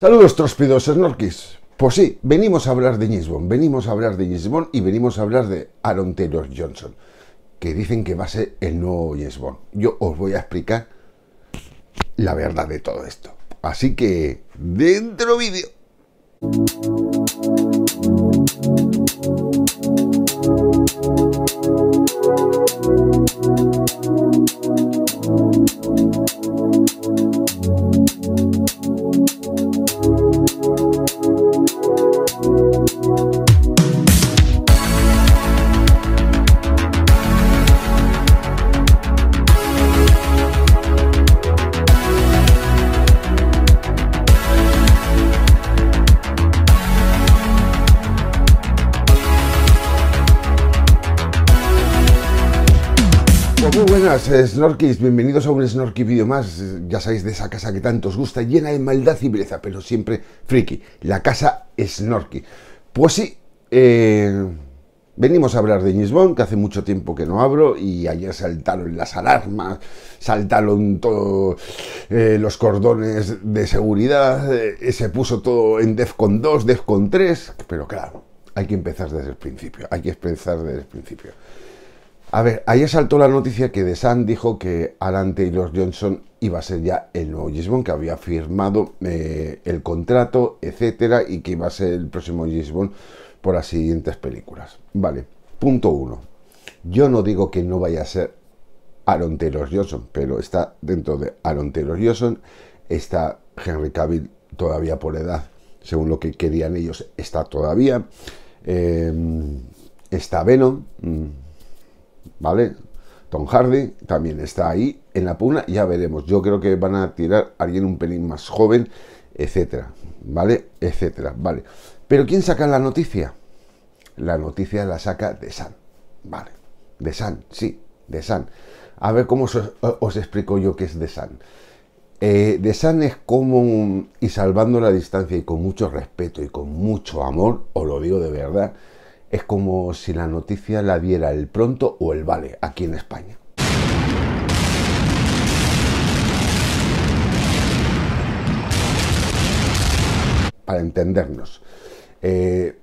Saludos trospidos snorkis. Pues sí, venimos a hablar de Gisbon, venimos a hablar de Gisbon y venimos a hablar de Aaron Taylor Johnson, que dicen que va a ser el nuevo Gisbon. Yo os voy a explicar la verdad de todo esto. Así que, dentro vídeo. buenas, eh, Snorkies. Bienvenidos a un Snorky vídeo más. Eh, ya sabéis de esa casa que tanto os gusta, llena de maldad y belleza, pero siempre friki. La casa Snorky. Pues sí, eh, venimos a hablar de Nisbon, que hace mucho tiempo que no abro, y ayer saltaron las alarmas, saltaron todos los cordones de seguridad, se puso todo en Defcon 2, Defcon 3, pero claro, hay que empezar desde el principio. Hay que empezar desde el principio. A ver, ayer saltó la noticia que The Sun dijo que Alan Taylor Johnson iba a ser ya el nuevo James que había firmado eh, el contrato, etcétera, y que iba a ser el próximo James por las siguientes películas. Vale, punto uno. Yo no digo que no vaya a ser Aaron Taylor Johnson, pero está dentro de Aaron Taylor Johnson, está Henry Cavill todavía por edad, según lo que querían ellos, está todavía, em, está Venom mm, ¿vale? Tom Hardy también está ahí en la puna ya veremos. Yo creo que van a tirar a alguien un pelín más joven, etcétera, ¿vale? Etcétera, ¿vale? Pero ¿quién saca la noticia? La noticia la saca de San, ¿vale? De San, sí, de San. A ver cómo os, explico yo qué es de San. de eh, San es como, y salvando la distancia y con mucho respeto y con mucho amor, os lo digo de verdad, es como si la noticia la diera el pronto o el vale aquí en España. Para entendernos, eh,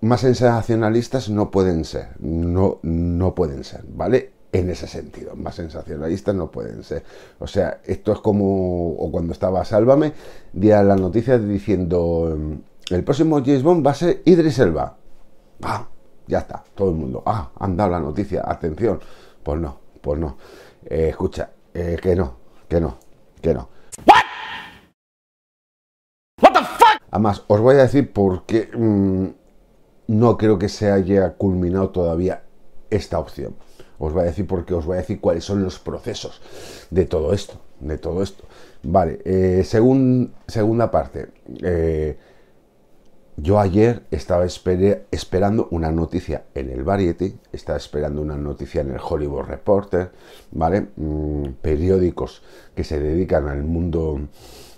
más sensacionalistas no pueden ser, no, no pueden ser, ¿vale? en ese sentido. Más sensacionalistas no pueden ser. O sea, esto es como o cuando estaba Sálvame, día las noticias diciendo el próximo James Bond va a ser Idris Elba. Ah, ya está, todo el mundo, ah, han dado la noticia, atención. Pues no, pues no. Eh, escucha, eh, que no, que no, que no. What? Además, os voy a decir por qué mm, no creo que se haya culminado todavía esta opción. Os voy a decir porque os voy a decir cuáles son los procesos de todo esto, de todo esto. Vale, eh, según segunda parte yo ayer estaba esperando una noticia en el Variety, estaba esperando una noticia en el Hollywood Reporter, ¿vale? Mm, periódicos que se dedican al mundo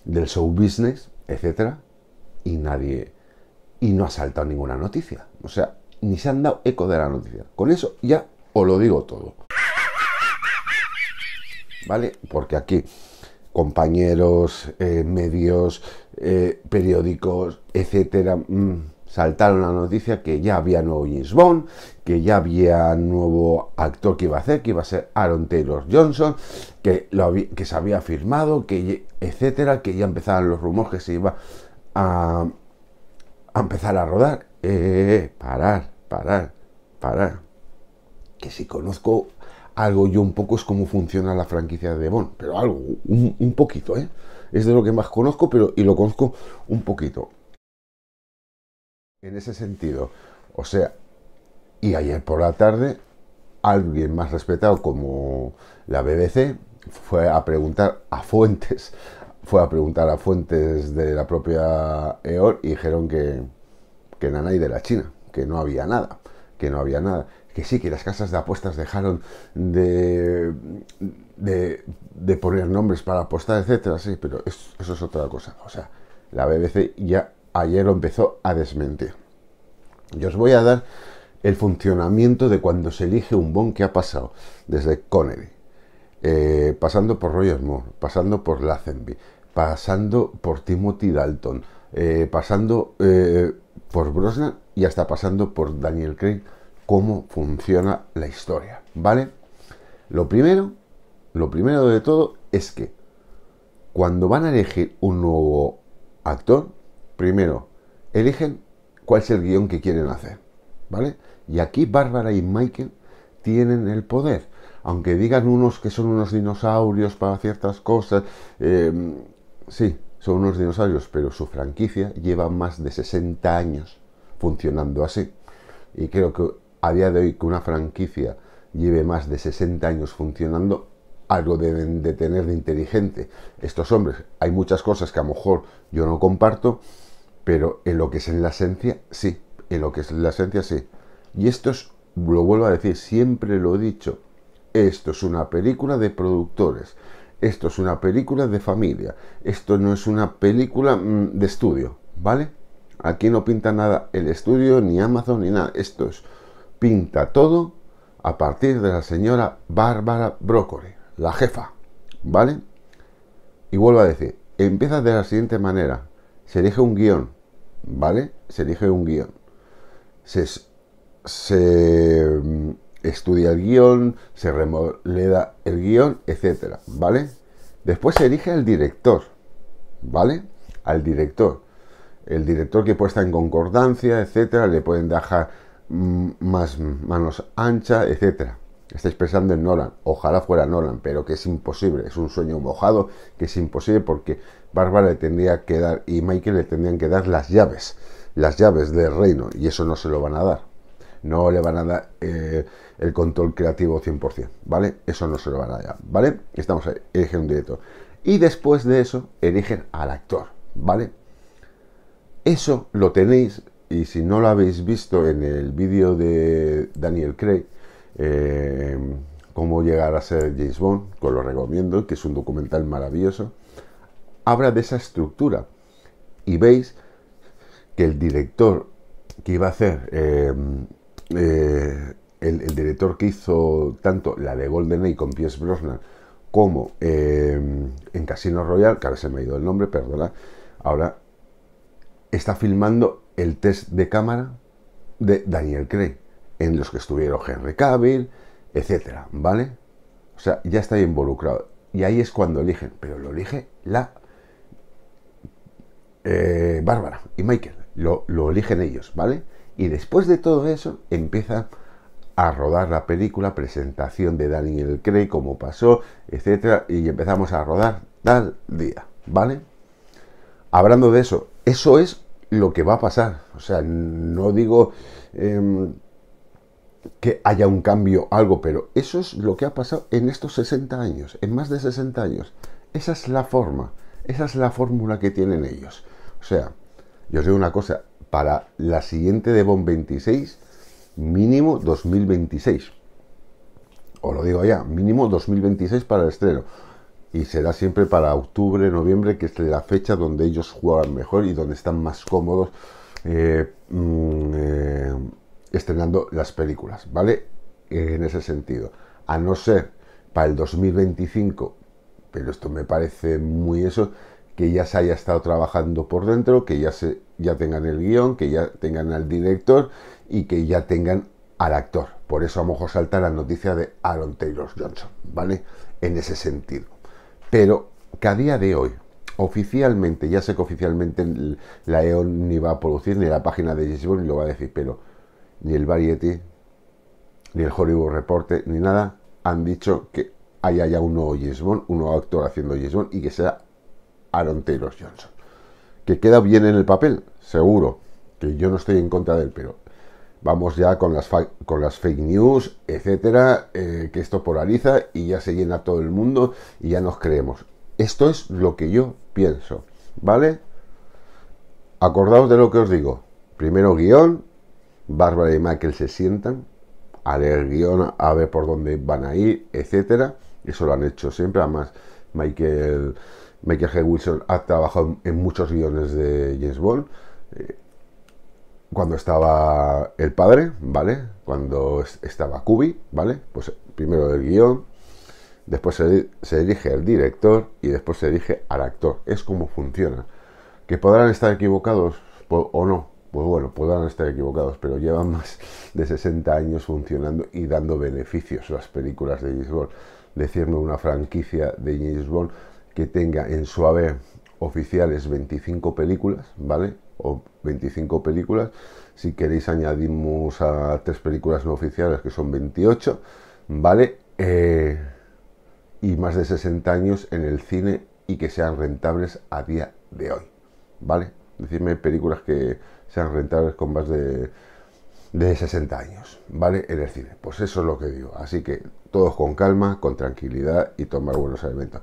del show business, etcétera, y nadie y no ha saltado ninguna noticia. O sea, ni se han dado eco de la noticia. Con eso ya os lo digo todo. ¿Vale? Porque aquí compañeros, eh, medios, eh, periódicos, etcétera, mm, saltaron la noticia que ya había nuevo James Bond, que ya había nuevo actor que iba a hacer, que iba a ser Aaron Taylor Johnson, que, lo que se había firmado, que etcétera, que ya empezaban los rumores que se iba a, empezar a rodar. Eh, parar, parar, parar. Que si conozco algo yo un poco es cómo funciona la franquicia de Devon, pero algo, un, poquito, ¿eh? Es de lo que más conozco, pero y lo conozco un poquito. En ese sentido, o sea, y ayer por la tarde, alguien más respetado como la BBC fue a preguntar a fuentes, fue a preguntar a fuentes de la propia EOR y dijeron que, que hay de la China, que no había nada, que no había nada que sí, que las casas de apuestas dejaron de, de, poner nombres para apostar, etcétera, sí, pero eso, es otra cosa. O sea, la BBC ya ayer lo empezó a desmentir. Yo os voy a dar el funcionamiento de cuando se elige un bon que ha pasado desde Connery, eh, pasando por Roger Moore, pasando por Lazenby, pasando por Timothy Dalton, eh, pasando eh, por Brosnan y hasta pasando por Daniel Craig cómo funciona la historia, ¿vale? Lo primero, lo primero de todo es que cuando van a elegir un nuevo actor, primero eligen cuál es el guión que quieren hacer, ¿vale? Y aquí Bárbara y Michael tienen el poder. Aunque digan unos que son unos dinosaurios para ciertas cosas, eh, sí, son unos dinosaurios, pero su franquicia lleva más de 60 años funcionando así. Y creo que a día de hoy que una franquicia lleve más de 60 años funcionando, algo deben de tener de inteligente estos hombres. Hay muchas cosas que a lo mejor yo no comparto, pero en lo que es en la esencia, sí. En lo que es en la esencia, sí. Y esto es, lo vuelvo a decir, siempre lo he dicho, esto es una película de productores. Esto es una película de familia. Esto no es una película mm, de estudio, ¿vale? Aquí no pinta nada el estudio, ni Amazon, ni nada. Esto es pinta todo a partir de la señora Bárbara Brócoli, la jefa, ¿vale? Y vuelvo a decir, empieza de la siguiente manera. Se elige un guión, ¿vale? Se elige un guión. Se, mm, estudia el guión, se remoleda el guión, etcétera, ¿vale? Después se elige al director, ¿vale? Al director. El director que puesta en concordancia, etcétera, le pueden dejar más manos ancha etcétera Estáis pensando en Nolan, ojalá fuera Nolan, pero que es imposible, es un sueño mojado que es imposible porque Bárbara le tendría que dar y Michael le tendrían que dar las llaves, las llaves del reino, y eso no se lo van a dar. No le van a dar eh, el control creativo 100%, ¿vale? Eso no se lo van a dar, ¿vale? Estamos ahí, eligen un director. Y después de eso, eligen al actor, ¿vale? Eso lo tenéis y si no lo habéis visto en el vídeo de Daniel Craig, eh, cómo llegar a ser James Bond, que os lo recomiendo, que es un documental maravilloso, habla de esa estructura. Y veis que el director que iba a hacer, em, eh, el, director que hizo tanto la de GoldenEye con Pierce Brosnan, como em, en Casino Royal, que a veces me ha ido el nombre, perdona, ahora está filmando el test de cámara de Daniel Craig, en los que estuvieron Henry Cavill, etcétera, ¿vale? O sea, ya está involucrado. Y ahí es cuando eligen, pero lo elige la eh, Bárbara y Michael, lo, eligen ellos, ¿vale? Y después de todo eso empieza a rodar la película, presentación de Daniel Craig, cómo pasó, etcétera, y empezamos a rodar tal día, ¿vale? hablando de eso, eso es lo que va a pasar. O sea, no digo em, que haya un cambio, algo, pero eso es lo que ha pasado en estos 60 años, en más de 60 años. Esa es la forma, esa es la fórmula que tienen ellos. O sea, yo os digo una cosa, para la siguiente de 26, mínimo 2026. Os lo digo ya, mínimo 2026 para el estreno y será siempre para octubre, noviembre, que es la fecha donde ellos juegan mejor y donde están más cómodos eh, mm, eh, estrenando las películas, ¿vale? En ese sentido. A no ser para el 2025, pero esto me parece muy eso, que ya se haya estado trabajando por dentro, que ya, se, ya tengan el guión, que ya tengan al director y que ya tengan al actor. Por eso a lo mejor salta la noticia de Aaron Taylor Johnson, ¿vale? En ese sentido. Pero que a día de hoy, oficialmente, ya sé que oficialmente la EON ni va a producir, ni la página de Gisborne ni lo va a decir, pero ni el Variety, ni el Hollywood Report, ni nada, han dicho que haya ya un nuevo James un nuevo actor haciendo James y que sea Aaron Taylor Johnson. Que queda bien en el papel, seguro, que yo no estoy en contra de él, pero vamos ya con las, con las fake news, etcétera, eh, que esto polariza y ya se llena todo el mundo y ya nos creemos. Esto es lo que yo pienso, ¿vale? Acordaos de lo que os digo. Primero guión, Bárbara y Michael se sientan a leer guión, a ver por dónde van a ir, etcétera. Eso lo han hecho siempre, además Michael, Michael Wilson ha trabajado en muchos guiones de James Bond. Eh, cuando estaba el padre, ¿vale? Cuando estaba Kubi, ¿vale? Pues primero el guión, después se, dirige al director y después se dirige al actor. Es como funciona. Que podrán estar equivocados pues, o no, pues bueno, podrán estar equivocados, pero llevan más de 60 años funcionando y dando beneficios las películas de James Decirme una franquicia de James que tenga en su haber oficiales 25 películas, ¿vale? o 25 películas. Si queréis añadimos a tres películas no oficiales, que son 28, ¿vale? Eh, y más de 60 años en el cine y que sean rentables a día de hoy, ¿vale? Decidme películas que sean rentables con más de, de 60 años, ¿vale? En el cine. Pues eso es lo que digo. Así que todos con calma, con tranquilidad y tomar buenos alimentos.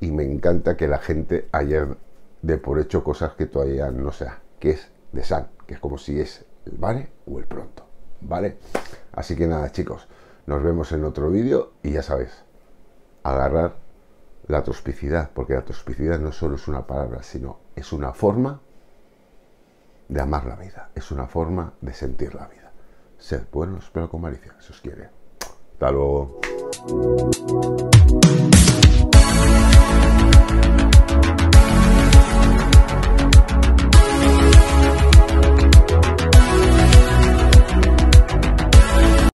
Y me encanta que la gente ayer de por hecho cosas que todavía no sea que es de san, que es como si es el vale o el pronto, ¿vale? Así que nada, chicos, nos vemos en otro vídeo y ya sabéis, agarrar la trospicidad, porque la trospicidad no solo es una palabra, sino es una forma de amar la vida, es una forma de sentir la vida. Sed buenos, pero con malicia, si os quiere. Hasta luego.